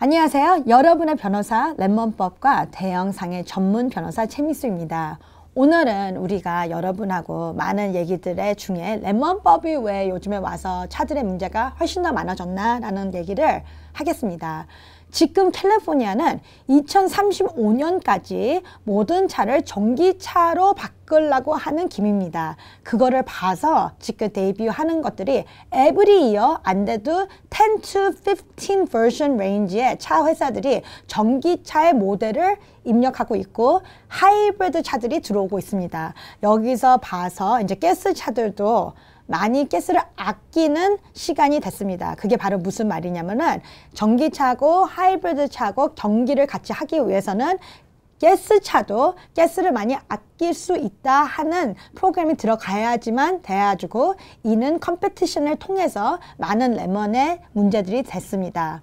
안녕하세요. 여러분의 변호사 랩몬법과 대형상의 전문 변호사 최미수입니다. 오늘은 우리가 여러분하고 많은 얘기들의 중에 랩몬법이 왜 요즘에 와서 차들의 문제가 훨씬 더 많아졌나 라는 얘기를 하겠습니다. 지금 캘리포니아는 2035년까지 모든 차를 전기차로 바꾸려고 하는 김입니다. 그거를 봐서 지금 데뷔하는 것들이 every year 안 돼도 10 to 15 version range의 차 회사들이 전기차의 모델을 입력하고 있고 하이브리드 차들이 들어오고 있습니다. 여기서 봐서 이제 가스 차들도 많이 가스를 아끼는 시간이 됐습니다. 그게 바로 무슨 말이냐면은 전기차고 하이브리드 차고 경기를 같이 하기 위해서는 가스차도 가스를 많이 아낄 수 있다 하는 프로그램이 들어가야지만 돼가지고 이는 컴페티션을 통해서 많은 레몬의 문제들이 됐습니다.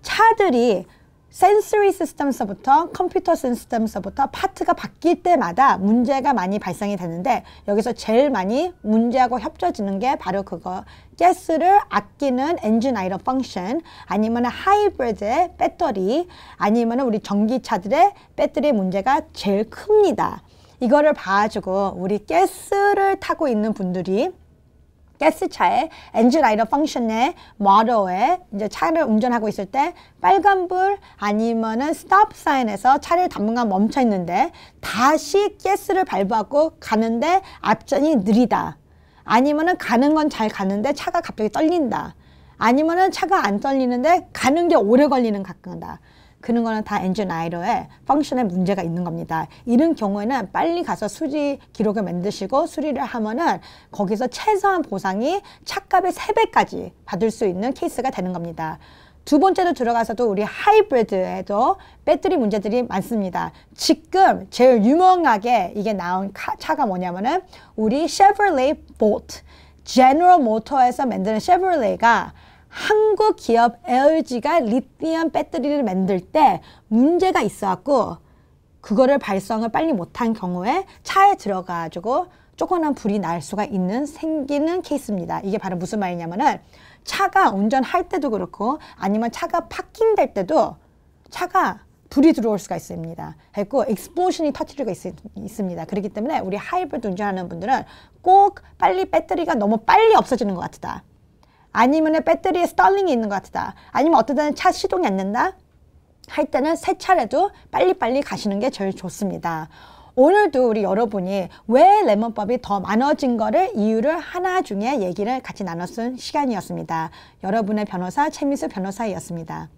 차들이 센서리 시스템서부터 컴퓨터 시스템서부터 파트가 바뀔 때마다 문제가 많이 발생이 되는데 여기서 제일 많이 문제하고 협조지는 게 바로 그거 가스를 아끼는 엔진 아이러 펑션 아니면 하이브리드의 배터리 아니면 우리 전기차들의 배터리 문제가 제일 큽니다. 이거를 봐주고 우리 가스를 타고 있는 분들이 가스차에 엔진라이더 펑션의 모더에 이제 차를 운전하고 있을 때 빨간불 아니면은 스탑 사인에서 차를 당분간 멈춰 있는데 다시 가스를 밟아고 가는데 앞전이 느리다. 아니면은 가는 건 잘 가는데 차가 갑자기 떨린다. 아니면은 차가 안 떨리는데 가는 게 오래 걸리는 가끔이다. 그런 거는 다 엔진 아이러의 펑션에 문제가 있는 겁니다. 이런 경우에는 빨리 가서 수리 기록을 만드시고 수리를 하면은 거기서 최소한 보상이 차값의 세배까지 받을 수 있는 케이스가 되는 겁니다. 두 번째로 들어가서도 우리 하이브리드에도 배터리 문제들이 많습니다. 지금 제일 유명하게 이게 나온 차가 뭐냐면은 우리 쉐브레이 보트 제너럴 모터에서 만드는 쉐브레이가 한국 기업 LG가 리튬 배터리를 만들 때 문제가 있어갖고 그거를 발성을 빨리 못한 경우에 차에 들어가지고 조그만 불이 날 수가 있는 생기는 케이스입니다. 이게 바로 무슨 말이냐면은 차가 운전할 때도 그렇고 아니면 차가 파킹 될 때도 차가 불이 들어올 수가 있습니다. 했고익스포션이 터트리고 있습니다. 그렇기 때문에 우리 하이브리드 운전하는 분들은 꼭 빨리 배터리가 너무 빨리 없어지는 것 같다. 아니면 배터리에 스털링이 있는 것 같다. 아니면 어떤 때는 차 시동이 안 된다. 할 때는 세 차라도 빨리빨리 가시는 게 제일 좋습니다. 오늘도 우리 여러분이 왜 레몬법이 더 많아진 거를 이유를 하나 중에 얘기를 같이 나눴은 시간이었습니다. 여러분의 변호사 최미수 변호사였습니다.